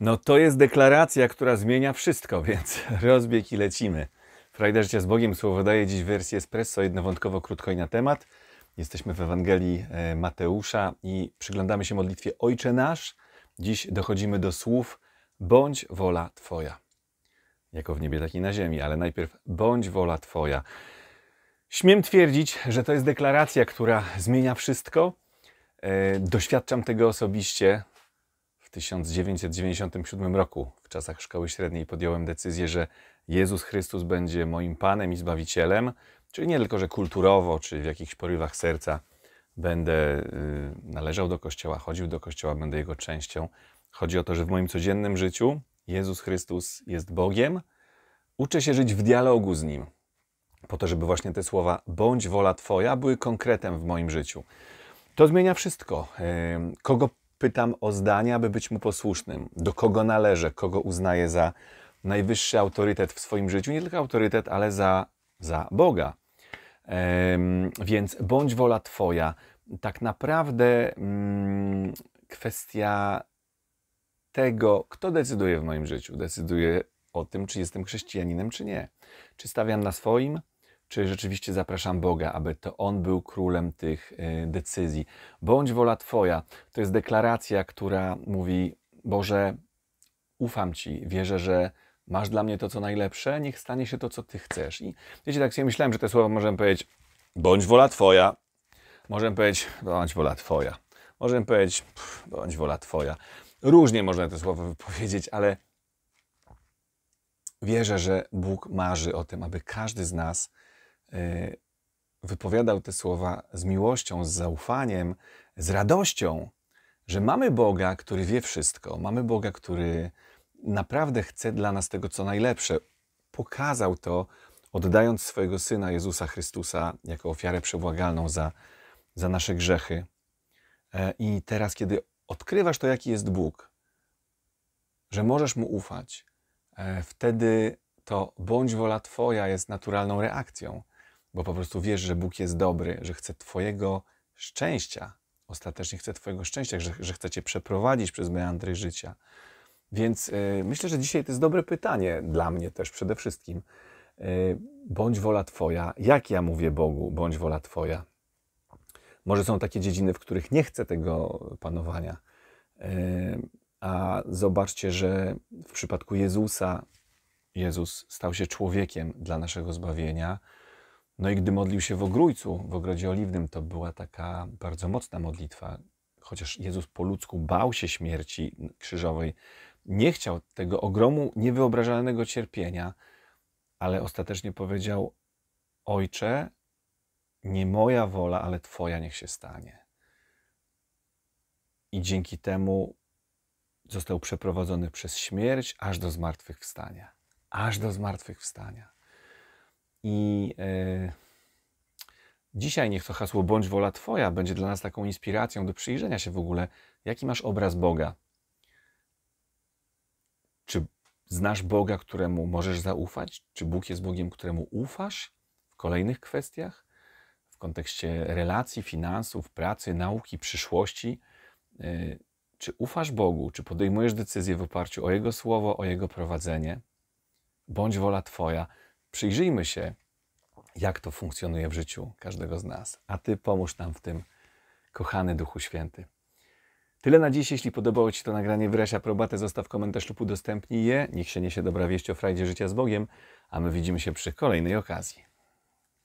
No to jest deklaracja, która zmienia wszystko, więc rozbieg i lecimy. Frajda życia z Bogiem słowo daje dziś wersję espresso, jednowątkowo, krótko i na temat. Jesteśmy w Ewangelii e, Mateusza i przyglądamy się modlitwie Ojcze Nasz. Dziś dochodzimy do słów Bądź wola Twoja. Jako w niebie, tak i na ziemi, ale najpierw bądź wola Twoja. Śmiem twierdzić, że to jest deklaracja, która zmienia wszystko. E, doświadczam tego osobiście 1997 roku, w czasach szkoły średniej, podjąłem decyzję, że Jezus Chrystus będzie moim Panem i Zbawicielem, czyli nie tylko, że kulturowo, czy w jakichś porywach serca będę y, należał do Kościoła, chodził do Kościoła, będę jego częścią. Chodzi o to, że w moim codziennym życiu Jezus Chrystus jest Bogiem. Uczę się żyć w dialogu z Nim, po to, żeby właśnie te słowa bądź wola Twoja były konkretem w moim życiu. To zmienia wszystko. Kogo pytam o zdanie, aby być mu posłusznym. Do kogo należę, kogo uznaję za najwyższy autorytet w swoim życiu, nie tylko autorytet, ale za, za Boga. więc bądź wola Twoja. Tak naprawdę mm, kwestia tego, kto decyduje w moim życiu, decyduje o tym, czy jestem chrześcijaninem, czy nie. Czy stawiam na swoim, czy rzeczywiście zapraszam Boga, aby to On był królem tych y, decyzji. Bądź wola Twoja to jest deklaracja, która mówi: Boże, ufam Ci, wierzę, że masz dla mnie to, co najlepsze, niech stanie się to, co Ty chcesz. I wiecie, tak sobie myślałem, że te słowa możemy powiedzieć: bądź wola Twoja. Możemy powiedzieć: bądź wola Twoja. Możemy powiedzieć: bądź wola Twoja. Różnie można te słowa wypowiedzieć, ale wierzę, że Bóg marzy o tym, aby każdy z nas E, wypowiadał te słowa z miłością, z zaufaniem, z radością, że mamy Boga, który wie wszystko, mamy Boga, który naprawdę chce dla nas tego, co najlepsze. Pokazał to, oddając swojego syna Jezusa Chrystusa jako ofiarę przebłagalną za, za nasze grzechy. E, I teraz, kiedy odkrywasz to, jaki jest Bóg, że możesz mu ufać, e, wtedy to bądź wola Twoja jest naturalną reakcją bo po prostu wiesz, że Bóg jest dobry, że chce Twojego szczęścia, ostatecznie chce Twojego szczęścia, że, że chce Cię przeprowadzić przez meandry życia. Więc y, myślę, że dzisiaj to jest dobre pytanie dla mnie też przede wszystkim. Y, bądź wola Twoja. Jak ja mówię Bogu, bądź wola Twoja? Może są takie dziedziny, w których nie chcę tego panowania. Y, a zobaczcie, że w przypadku Jezusa, Jezus stał się człowiekiem dla naszego zbawienia no i gdy modlił się w ogrójcu, w ogrodzie oliwnym, to była taka bardzo mocna modlitwa. Chociaż Jezus po ludzku bał się śmierci krzyżowej, nie chciał tego ogromu niewyobrażalnego cierpienia, ale ostatecznie powiedział: Ojcze, nie moja wola, ale Twoja niech się stanie. I dzięki temu został przeprowadzony przez śmierć aż do zmartwychwstania. Aż do zmartwychwstania. I e, dzisiaj niech to hasło bądź wola Twoja będzie dla nas taką inspiracją do przyjrzenia się w ogóle, jaki masz obraz Boga. Czy znasz Boga, któremu możesz zaufać? Czy Bóg jest Bogiem, któremu ufasz w kolejnych kwestiach? W kontekście relacji, finansów, pracy, nauki, przyszłości. E, czy ufasz Bogu, czy podejmujesz decyzję w oparciu o Jego słowo, o Jego prowadzenie? Bądź wola Twoja przyjrzyjmy się, jak to funkcjonuje w życiu każdego z nas. A Ty pomóż nam w tym, kochany Duchu Święty. Tyle na dziś. Jeśli podobało Ci to nagranie, wyraź aprobatę, zostaw komentarz lub udostępnij je. Niech się niesie dobra wieść o frajdzie życia z Bogiem, a my widzimy się przy kolejnej okazji.